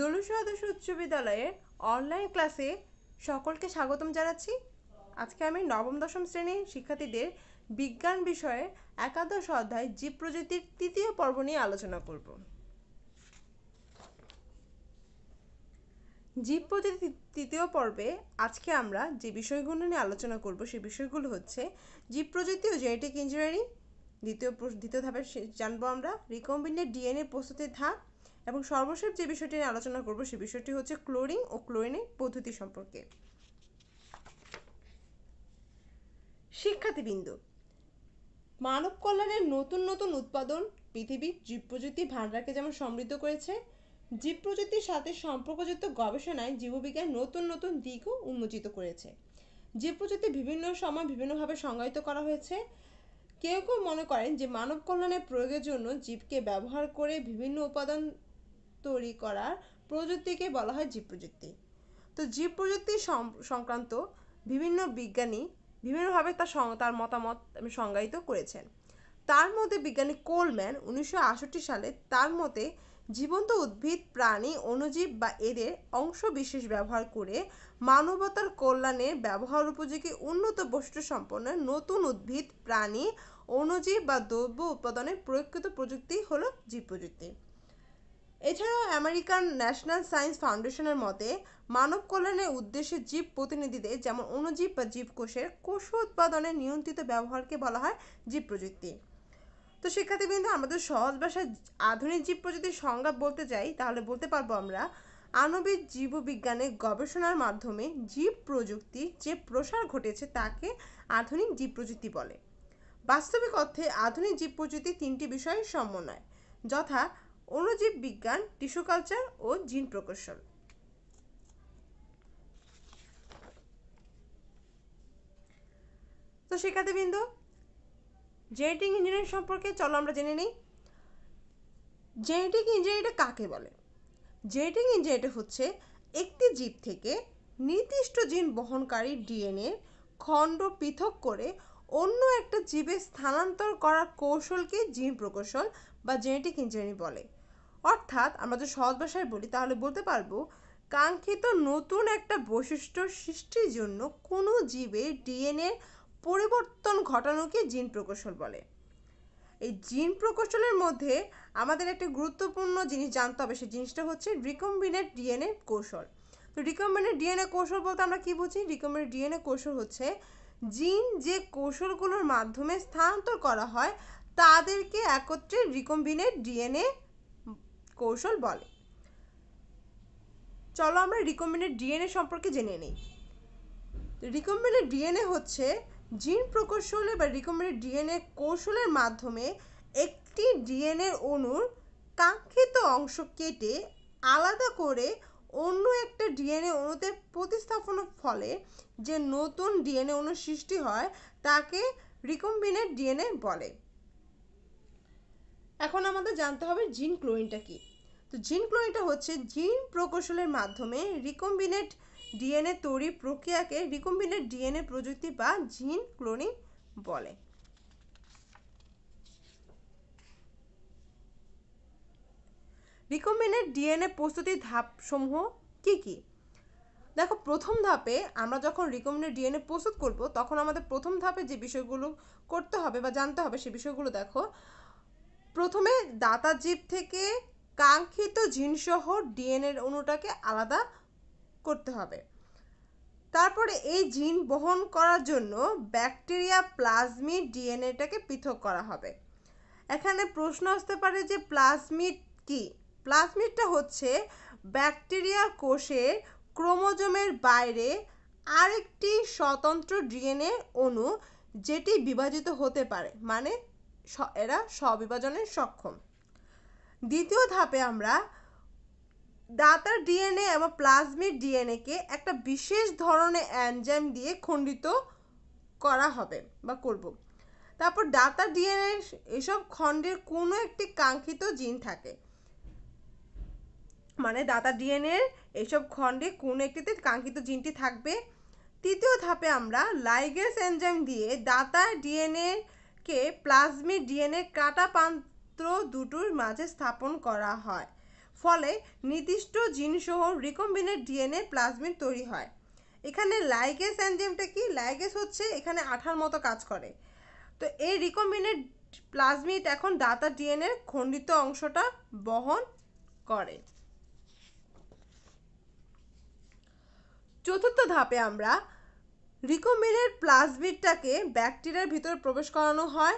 দলু সদস্য উচ্চ বিদ্যালয়ের অনলাইন ক্লাসে সকলকে স্বাগতম জানাচ্ছি আজকে আমি নবম দশম শ্রেণীর শিক্ষার্থীদের বিজ্ঞান বিষয়ে একাদশ অধ্যায় জীব প্রযুক্তির তৃতীয় পর্ব নিয়ে আলোচনা করব জীব প্রযুক্তির তৃতীয় পর্বে আজকে আমরা যে বিষয়গুলো নিয়ে আলোচনা করব সে বিষয়গুলো হচ্ছে জীব প্রযুক্তি ও জেনেটিক ইঞ্জিনিয়ারিং দ্বিতীয় দ্বিতীয় ধাপের জানবো আমরা রিকম্বিনেট ডিএনএ প্রস্তুতির ধাপ এবং সর্বশেষ যে বিষয়টি নিয়ে আলোচনা করব সে বিষয়টি হচ্ছে ক্লোরিং ও ক্লোরিনের পদ্ধতি সম্পর্কে শিক্ষার্থীবৃন্দ মানব কল্যাণের নতুন নতুন উৎপাদন পৃথিবীর জীব প্রযুক্তি ভাণ্ডারকে যেমন সমৃদ্ধ করেছে জীব প্রযুক্তির সাথে সম্পর্কযুক্ত গবেষণায় জীববিজ্ঞান নতুন নতুন দিকও উন্মোচিত করেছে জীব প্রযুক্তি বিভিন্ন সময় বিভিন্নভাবে সংজ্ঞায়িত করা হয়েছে কেউ কেউ মনে করেন যে মানব কল্যাণের প্রয়োগের জন্য জীবকে ব্যবহার করে বিভিন্ন উপাদান তৈরি করার প্রযুক্তিকে বলা হয় জীব প্রযুক্তি তো জীব প্রযুক্তি সংক্রান্ত বিভিন্ন বিজ্ঞানী বিভিন্নভাবে তার তার মতামত সংজ্ঞায়িত করেছেন তার মধ্যে বিজ্ঞানী কোলম্যান উনিশশো সালে তার মতে জীবন্ত উদ্ভিদ প্রাণী অণুজীব বা এদের অংশ বিশেষ ব্যবহার করে মানবতার কল্যাণে ব্যবহার উপযোগী উন্নত বস্তু সম্পন্ন নতুন উদ্ভিদ প্রাণী অণুজীব বা দ্রব্য উৎপাদনের প্রয়োগকৃত প্রযুক্তি হলো জীব প্রযুক্তি এছাড়াও আমেরিকান ন্যাশনাল সায়েন্স ফাউন্ডেশনের মতে মানব কল্যাণের উদ্দেশ্যে জীব প্রতিনিধিদের যেমন অণুজীব বা জীবকোষের কোষ উৎপাদনে নিয়ন্ত্রিত ব্যবহারকে বলা হয় জীব প্রযুক্তি তো শিক্ষার্থীবৃন্দ আমাদের সহজ ভাষায় আধুনিক জীব প্রযুক্তির সংজ্ঞা বলতে যাই তাহলে বলতে পারবো আমরা আণবিক জীববিজ্ঞানে গবেষণার মাধ্যমে জীব প্রযুক্তি যে প্রসার ঘটেছে তাকে আধুনিক জীব প্রযুক্তি বলে বাস্তবিক অর্থে আধুনিক জীব প্রযুক্তি তিনটি বিষয়ের সমন্বয় যথা অণুজীব বিজ্ঞান টিস্যু কালচার ও জিন প্রকৌশল তো শিক্ষার্থীবৃন্দ জেনেটিক ইঞ্জিনিয়ারিং সম্পর্কে চলো আমরা জেনে নিই জেনেটিক ইঞ্জিনিয়ারিংটা কাকে বলে জেনেটিক ইঞ্জিনিয়ারিংটা হচ্ছে একটি জীব থেকে নির্দিষ্ট জিন বহনকারী ডিএনএ খণ্ড পৃথক করে অন্য একটা জীবে স্থানান্তর করার কৌশলকে জিন প্রকৌশল বা জেনেটিক ইঞ্জিনিয়ারিং বলে অর্থাৎ আমরা যদি সহজ ভাষায় বলি তাহলে বলতে পারবো কাঙ্ক্ষিত নতুন একটা বৈশিষ্ট্য সৃষ্টির জন্য কোনো জীবের ডিএনএ পরিবর্তন ঘটানোকে জিন প্রকৌশল বলে এই জিন প্রকৌশলের মধ্যে আমাদের একটা গুরুত্বপূর্ণ জিনিস জানতে হবে সেই জিনিসটা হচ্ছে রিকম্বিনেট ডিএনএ কৌশল তো রিকম্বিনেট ডিএনএ কৌশল বলতে আমরা কী বুঝি রিকম্বিনেট ডিএনএ কৌশল হচ্ছে জিন যে কৌশলগুলোর মাধ্যমে স্থানান্তর করা হয় তাদেরকে একত্রে রিকম্বিনেট ডিএনএ কৌশল বলে চলো আমরা রিকমেন্ডেড ডিএনএ সম্পর্কে জেনে নিই রিকমেন্ডেড ডিএনএ হচ্ছে জিন প্রকৌশলে বা রিকমেন্ডেড ডিএনএ কৌশলের মাধ্যমে একটি ডিএনএ অণুর কাঙ্ক্ষিত অংশ কেটে আলাদা করে অন্য একটা ডিএনএ অণুতে প্রতিস্থাপনের ফলে যে নতুন ডিএনএ অণু সৃষ্টি হয় তাকে রিকম্বিনেট ডিএনএ বলে এখন আমাদের জানতে হবে জিন ক্লোইনটা কী তো জিন ক্লোনিটা হচ্ছে জিন প্রকৌশলের মাধ্যমে রিকম্বিনেট ডিএনএ তৈরি প্রক্রিয়াকে রিকম্বিনেট ডিএনএ প্রযুক্তি বা জিন ক্লোনিং বলে রিকম্বিনেট ডিএনএ প্রস্তুতির ধাপসমূহ কি কি দেখো প্রথম ধাপে আমরা যখন রিকম্বিনেট ডিএনএ প্রস্তুত করব তখন আমাদের প্রথম ধাপে যে বিষয়গুলো করতে হবে বা জানতে হবে সে বিষয়গুলো দেখো প্রথমে দাতা জীব থেকে কাঙ্ক্ষিত জিনসহ ডিএনএর অণুটাকে আলাদা করতে হবে তারপরে এই জিন বহন করার জন্য ব্যাকটেরিয়া প্লাজমিড ডিএনএটাকে পৃথক করা হবে এখানে প্রশ্ন আসতে পারে যে প্লাজমিড কি প্লাজমিডটা হচ্ছে ব্যাকটেরিয়া কোষের ক্রোমোজোমের বাইরে আরেকটি স্বতন্ত্র ডিএনএ অণু যেটি বিভাজিত হতে পারে মানে এরা স্ববিভাজনের সক্ষম দ্বিতীয় ধাপে আমরা দাতার ডিএনএ এবং প্লাজমিড ডিএনএকে একটা বিশেষ ধরনের অ্যানজাইম দিয়ে খণ্ডিত করা হবে বা করব তারপর দাঁতার ডিএনএ এসব খণ্ডের কোনো একটি কাঙ্ক্ষিত জিন থাকে মানে দাতা ডিএনএ এসব খণ্ডে কোনো একটিতে কাঙ্ক্ষিত জিনটি থাকবে তৃতীয় ধাপে আমরা লাইগেস অ্যানজাইম দিয়ে দাতা ডিএনএ কে প্লাজমিড ডিএনএ কাটা সূত্র দুটোর মাঝে স্থাপন করা হয় ফলে নির্দিষ্ট জিনসহ রিকম্বিনেট ডিএনএ প্লাজমিড তৈরি হয় এখানে লাইগেস অ্যানজিমটা কি লাইগেস হচ্ছে এখানে আঠার মতো কাজ করে তো এই রিকম্বিনেট প্লাজমিড এখন দাতা ডিএনএর খণ্ডিত অংশটা বহন করে চতুর্থ ধাপে আমরা রিকম্বিনেট প্লাজমিডটাকে ব্যাকটেরিয়ার ভিতরে প্রবেশ করানো হয়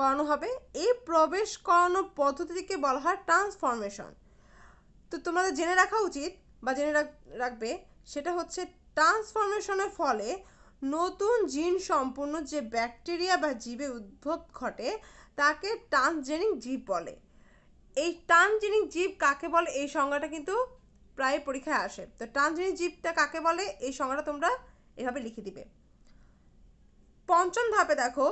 করানো হবে এই প্রবেশ করানোর পদ্ধতিকে বলা হয় ট্রান্সফরমেশন তো তোমাদের জেনে রাখা উচিত বা জেনে রাখবে সেটা হচ্ছে ট্রান্সফরমেশনের ফলে নতুন জিন সম্পূর্ণ যে ব্যাকটেরিয়া বা জীবে উদ্ভব ঘটে তাকে ট্রান্সজেনিক জীব বলে এই ট্রান্সজেনিক জীব কাকে বলে এই সংজ্ঞাটা কিন্তু প্রায় পরীক্ষায় আসে তো ট্রান্সজেনিক জীবটা কাকে বলে এই সংজ্ঞাটা তোমরা এভাবে লিখে দিবে পঞ্চম ধাপে দেখো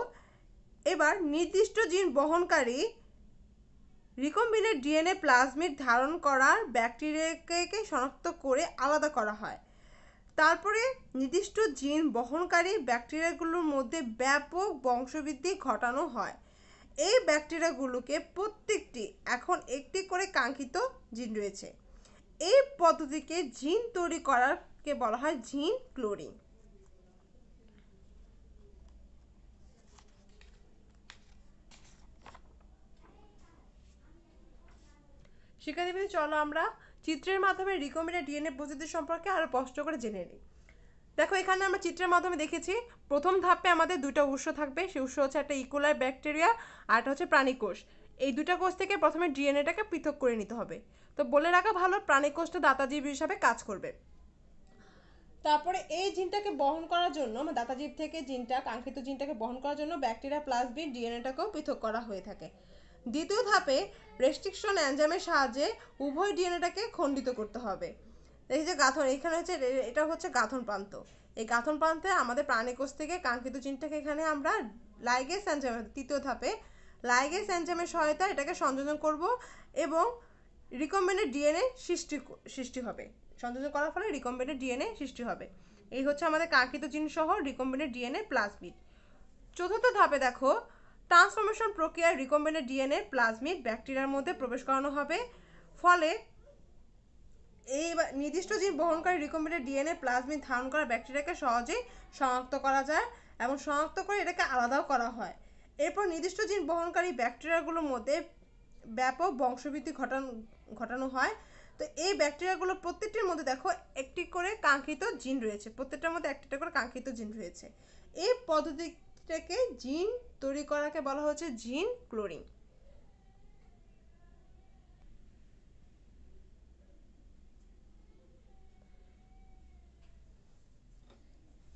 এবার নির্দিষ্ট জিন বহনকারী রিকম্বিনের ডিএনএ প্লাজমিড ধারণ করার ব্যাকটেরিয়াকে শনাক্ত করে আলাদা করা হয় তারপরে নির্দিষ্ট জিন বহনকারী ব্যাকটেরিয়াগুলোর মধ্যে ব্যাপক বংশবৃদ্ধি ঘটানো হয় এই ব্যাকটেরিয়াগুলোকে প্রত্যেকটি এখন একটি করে কাঙ্ক্ষিত জিন রয়েছে এই পদ্ধতিকে জিন তৈরি করারকে বলা হয় জিন ক্লোরিং শিক্ষার্থীবৃন্দ চলো আমরা চিত্রের মাধ্যমে রিকমেন্ডেড ডিএনএ প্রস্তুতি সম্পর্কে আরও স্পষ্ট করে জেনে নিই দেখো এখানে আমরা চিত্রের মাধ্যমে দেখেছি প্রথম ধাপে আমাদের দুটো উৎস থাকবে সেই উৎস হচ্ছে একটা ইকোলার e ব্যাকটেরিয়া আর একটা হচ্ছে প্রাণী কোষ এই দুটো কোষ থেকে প্রথমে ডিএনএটাকে পৃথক করে নিতে হবে তো বলে রাখা ভালো প্রাণী কোষটা দাতাজীব হিসাবে কাজ করবে তারপরে এই জিনটাকে বহন করার জন্য মানে দাতাজীব থেকে জিনটা কাঙ্ক্ষিত জিনটাকে বহন করার জন্য ব্যাকটেরিয়া প্লাস বি ডিএনএটাকেও পৃথক করা হয়ে থাকে দ্বিতীয় ধাপে রেস্ট্রিকশন অ্যানজামের সাহায্যে উভয় ডিএনএটাকে খণ্ডিত করতে হবে এই যে গাঁথন এখানে হচ্ছে এটা হচ্ছে গাঁথন প্রান্ত এই গাঁথন প্রান্তে আমাদের প্রাণীকোষ থেকে কাঙ্ক্ষিত চিনটাকে এখানে আমরা লাইগেস অ্যানজামের তৃতীয় ধাপে লাইগেস অ্যানজামের সহায়তায় এটাকে সংযোজন করব এবং রিকম্বেন্ডেড ডিএনএ সৃষ্টি সৃষ্টি হবে সংযোজন করার ফলে রিকম্বেন্ডেড ডিএনএ সৃষ্টি হবে এই হচ্ছে আমাদের কাঙ্ক্ষিত চিনসহ রিকম্বেন্ডেড ডিএনএ প্লাস বিট চতুর্থ ধাপে দেখো ট্রান্সফরমেশন প্রক্রিয়ায় রিকম্বিনেন্ট ডিএনএ প্লাজমিড ব্যাকটেরিয়ার মধ্যে প্রবেশ করানো হবে ফলে এই নির্দিষ্ট জিন বহনকারী রিকম্বিনেন্ট ডিএনএ প্লাজমিক ধারণ করা ব্যাকটেরিয়াকে সহজেই শনাক্ত করা যায় এবং শনাক্ত করে এটাকে আলাদাও করা হয় এরপর নির্দিষ্ট জিন বহনকারী ব্যাকটেরিয়াগুলোর মধ্যে ব্যাপক বংশবৃদ্ধি ঘটানো ঘটানো হয় তো এই ব্যাকটেরিয়াগুলো প্রত্যেকটির মধ্যে দেখো একটি করে কাঙ্ক্ষিত জিন রয়েছে প্রত্যেকটার মধ্যে একটা করে কাঙ্ক্ষিত জিন রয়েছে এই পদ্ধতি থেকে জিন তৈরি করাকে বলা হচ্ছে জিন ক্লোরিং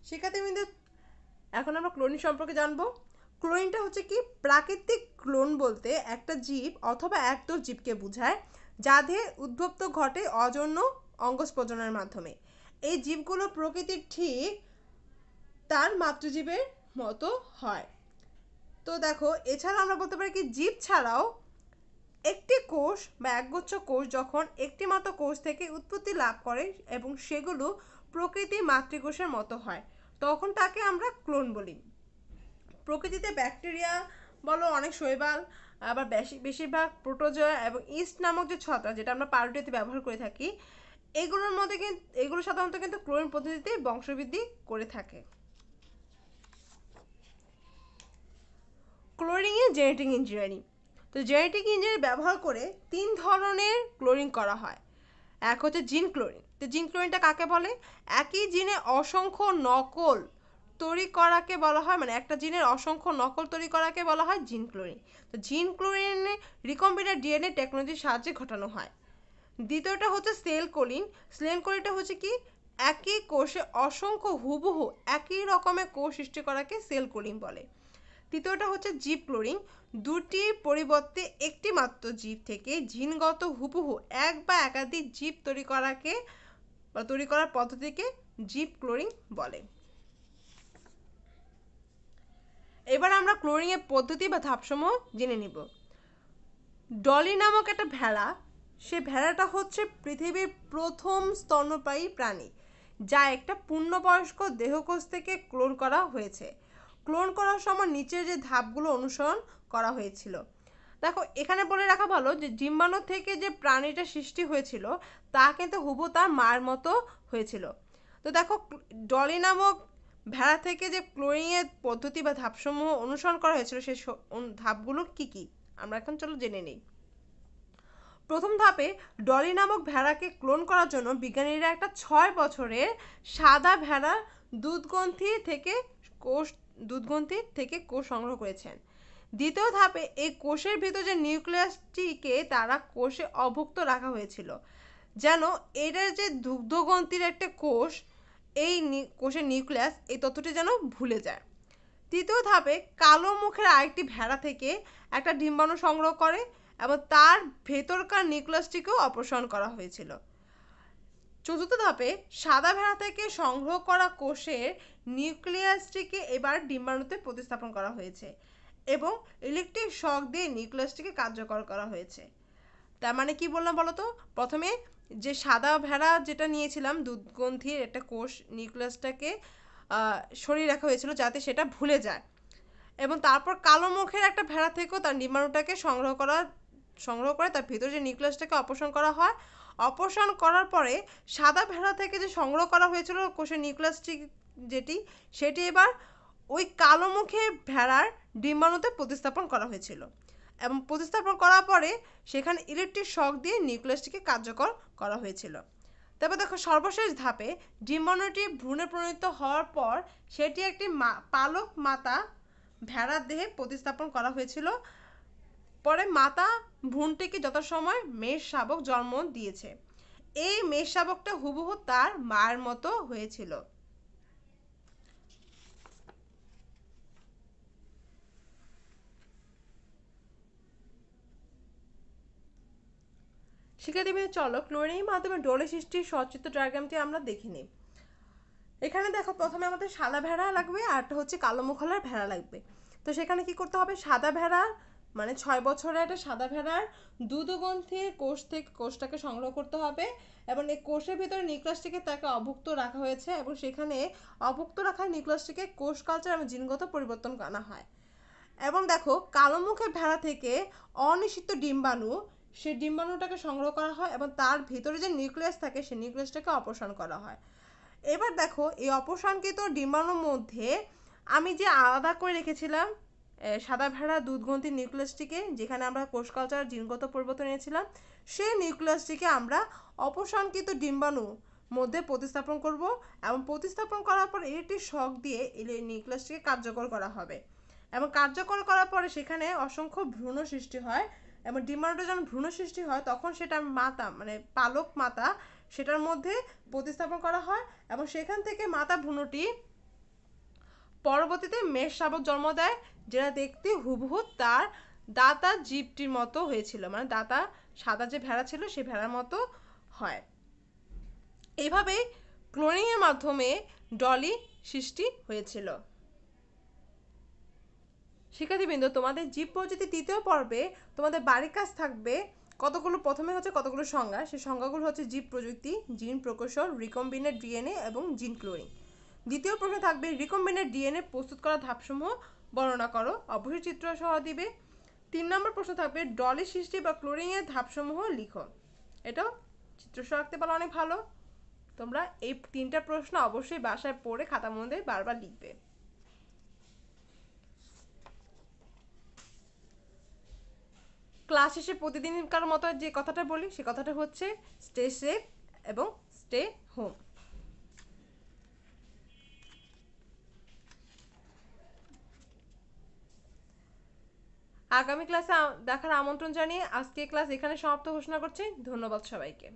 শিক্ষার্থীবৃন্দ এখন আমরা ক্লোরিন সম্পর্কে জানবো ক্লোরিনটা হচ্ছে কি প্রাকৃতিক ক্লোন বলতে একটা জীব অথবা একদল জীবকে বোঝায় যাদের উদ্ভপ্ত ঘটে অজন্য অঙ্গজ প্রজনের মাধ্যমে এই জীবগুলো প্রকৃতির ঠিক তার মাতৃজীবের মতো হয় তো দেখো এছাড়া আমরা বলতে পারি কি জীব ছাড়াও একটি কোষ বা একগুচ্ছ কোষ যখন একটি মাত্র কোষ থেকে উৎপত্তি লাভ করে এবং সেগুলো প্রকৃতি মাতৃকোষের মতো হয় তখন তাকে আমরা ক্লোন বলি প্রকৃতিতে ব্যাকটেরিয়া বলো অনেক শৈবাল আবার বেশি বেশিরভাগ প্রোটোজয়া এবং ইস্ট নামক যে ছত্রা যেটা আমরা পাউরুটিতে ব্যবহার করে থাকি এগুলোর মধ্যে কিন্তু এগুলো সাধারণত কিন্তু ক্লোন পদ্ধতিতে বংশবৃদ্ধি করে থাকে ক্লোরিংয়ে জেনেটিক ইঞ্জিনিয়ারিং তো জেনেটিক ইঞ্জিনিয়ারিং ব্যবহার করে তিন ধরনের ক্লোরিং করা হয় এক হচ্ছে জিন ক্লোরিং তো জিন ক্লোরিনটা কাকে বলে একই জিনে অসংখ্য নকল তৈরি করাকে বলা হয় মানে একটা জিনের অসংখ্য নকল তৈরি করাকে বলা হয় জিন ক্লোরিন তো জিন ক্লোরিনে রিকম্বিনার ডিএনএ টেকনোলজির সাহায্যে ঘটানো হয় দ্বিতীয়টা হচ্ছে সেল কোলিন সেল কোলিনটা হচ্ছে কি একই কোষে অসংখ্য হুবহু একই রকমের কোষ সৃষ্টি করাকে সেল কোলিন বলে তৃতীয়টা হচ্ছে জীব ক্লোরিং দুটির পরিবর্তে একটি মাত্র জীব থেকে জিনগত হুবহু এক বা একাধিক জীব তৈরি করাকে তৈরি করার পদ্ধতিকে জীব ক্লোরিং বলে এবার আমরা ক্লোরিংয়ের পদ্ধতি বা ধাপসমূহ জেনে নিব ডলি নামক একটা ভেড়া সে ভেড়াটা হচ্ছে পৃথিবীর প্রথম স্তন্যপায়ী প্রাণী যা একটা পূর্ণবয়স্ক দেহকোষ থেকে ক্লোন করা হয়েছে ক্লোন করার সময় নিচের যে ধাপগুলো অনুসরণ করা হয়েছিল দেখো এখানে বলে রাখা ভালো যে জিম্বানো থেকে যে প্রাণীটা সৃষ্টি হয়েছিল তা কিন্তু হুবু তার মার মতো হয়েছিল তো দেখো ডলি নামক ভেড়া থেকে যে ক্লোরিংয়ের পদ্ধতি বা ধাপসমূহ অনুসরণ করা হয়েছিল সেই ধাপগুলো কি কি আমরা এখন চলো জেনে নিই প্রথম ধাপে ডলি নামক ভেড়াকে ক্লোন করার জন্য বিজ্ঞানীরা একটা ছয় বছরের সাদা ভেড়া দুধগ্রন্থি থেকে কোষ দুধগ্রন্থি থেকে কোষ সংগ্রহ করেছেন দ্বিতীয় ধাপে এই কোষের ভিতর যে নিউক্লিয়াসটিকে তারা কোষে অভুক্ত রাখা হয়েছিল যেন এটার যে দুগ্ধগ্রন্থির একটা কোষ এই কোষের নিউক্লিয়াস এই তথ্যটি যেন ভুলে যায় তৃতীয় ধাপে কালো মুখের আরেকটি ভেড়া থেকে একটা ডিম্বাণু সংগ্রহ করে এবং তার ভেতরকার নিউক্লিয়াসটিকেও অপসারণ করা হয়েছিল চতুর্থ ধাপে সাদা ভেড়া থেকে সংগ্রহ করা কোষের নিউক্লিয়াসটিকে এবার ডিম্বাণুতে প্রতিস্থাপন করা হয়েছে এবং ইলেকট্রিক শক দিয়ে নিউক্লিয়াসটিকে কার্যকর করা হয়েছে তার মানে কি বললাম বলো তো প্রথমে যে সাদা ভেড়া যেটা নিয়েছিলাম দুধগন্ধির একটা কোষ নিউক্লিয়াসটাকে সরিয়ে রাখা হয়েছিল যাতে সেটা ভুলে যায় এবং তারপর কালো মুখের একটা ভেড়া থেকেও তার ডিম্বাণুটাকে সংগ্রহ করা সংগ্রহ করে তার ভিতরে যে নিউক্লিয়াসটাকে অপসারণ করা হয় অপসারণ করার পরে সাদা ভেড়া থেকে যে সংগ্রহ করা হয়েছিল কোষের নিউক্লিয়াসটি যেটি সেটি এবার ওই কালো মুখে ভেড়ার ডিম্বাণুতে প্রতিস্থাপন করা হয়েছিল এবং প্রতিস্থাপন করার পরে সেখানে ইলেকট্রিক শক দিয়ে নিউক্লিয়াসটিকে কার্যকর করা হয়েছিল তারপর দেখো সর্বশেষ ধাপে ডিম্বাণুটি ভ্রূণে প্রণীত হওয়ার পর সেটি একটি মা পালক মাতা ভেড়ার দেহে প্রতিস্থাপন করা হয়েছিল পরে মাতা ভ্রূণটিকে যথাসময় মেষ শাবক জন্ম দিয়েছে এই মেষ শাবকটা হুবহু তার মায়ের মতো হয়েছিল শিক্ষার্থীদের চলো ক্লোরিনের মাধ্যমে ডোলে সৃষ্টির সচিত্র ডায়াগ্রামটি আমরা দেখে নিই এখানে দেখো প্রথমে আমাদের সাদা ভেড়া লাগবে আর হচ্ছে কালো মুখলার ভেড়া লাগবে তো সেখানে কি করতে হবে সাদা ভেড়া মানে ছয় বছরে একটা সাদা ভেড়ার দুধগ্রন্থি কোষ থেকে কোষটাকে সংগ্রহ করতে হবে এবং এই কোষের ভিতরে নিউক্লাসটিকে তাকে অভুক্ত রাখা হয়েছে এবং সেখানে অভুক্ত রাখা নিউক্লাসটিকে কোষ কালচার এবং জিনগত পরিবর্তন আনা হয় এবং দেখো কালো মুখে ভেড়া থেকে অনিশ্চিত ডিম্বাণু সেই ডিম্বাণুটাকে সংগ্রহ করা হয় এবং তার ভিতরে যে নিউক্লিয়াস থাকে সেই নিউক্লিয়াসটাকে অপসারণ করা হয় এবার দেখো এই অপসারণকৃত ডিম্বাণুর মধ্যে আমি যে আলাদা করে রেখেছিলাম সাদা ভেড়া দুধগ্রন্থি নিউক্লিয়াসটিকে যেখানে আমরা কোষকালচার জিনগত পরিবর্তন এনেছিলাম সেই নিউক্লিয়াসটিকে আমরা অপসানকৃত ডিম্বাণু মধ্যে প্রতিস্থাপন করব এবং প্রতিস্থাপন করার পর এটি শখ দিয়ে এই নিউক্লিয়াসটিকে কার্যকর করা হবে এবং কার্যকর করার পরে সেখানে অসংখ্য ভ্রূণ সৃষ্টি হয় এবং ডিম্বাণুটা যখন ভ্রূণ সৃষ্টি হয় তখন সেটা মাতা মানে পালক মাতা সেটার মধ্যে প্রতিস্থাপন করা হয় এবং সেখান থেকে মাতা ভ্রূণটি পরবর্তীতে মেষ শাবক জন্ম দেয় যেটা দেখতে হুবহু তার দাতা জীবটির মতো হয়েছিল মানে দাতা সাদা যে ভেড়া ছিল সে ভেড়ার মতো হয় এইভাবেই ক্লোনিংয়ের মাধ্যমে ডলি সৃষ্টি হয়েছিল শিক্ষার্থীবৃন্দ তোমাদের জীব প্রজাতি তৃতীয় পর্বে তোমাদের বাড়ির কাজ থাকবে কতগুলো প্রথমে হচ্ছে কতগুলো সংজ্ঞা সেই সংজ্ঞাগুলো হচ্ছে জীব প্রযুক্তি জিন প্রকৌশল রিকম্বিনেট ডিএনএ এবং জিন ক্লোনিং দ্বিতীয় প্রশ্ন থাকবে রিকম্বিনেট ডিএনএ প্রস্তুত করা ধাপসমূহ বর্ণনা করো অবশ্যই চিত্র সহ দিবে তিন নম্বর প্রশ্ন থাকবে ডলের সৃষ্টি বা ক্লোরিংয়ের ধাপসমূহ লিখো এটাও চিত্র সহ রাখতে পারো অনেক ভালো তোমরা এই তিনটা প্রশ্ন অবশ্যই বাসায় পড়ে খাতা মধ্যে বারবার লিখবে ক্লাস শেষে প্রতিদিনকার মতো যে কথাটা বলি সে কথাটা হচ্ছে স্টে সেফ এবং স্টে হোম আগামী ক্লাসে দেখার আমন্ত্রণ জানিয়ে আজকে ক্লাস এখানে সমাপ্ত ঘোষণা করছি ধন্যবাদ সবাইকে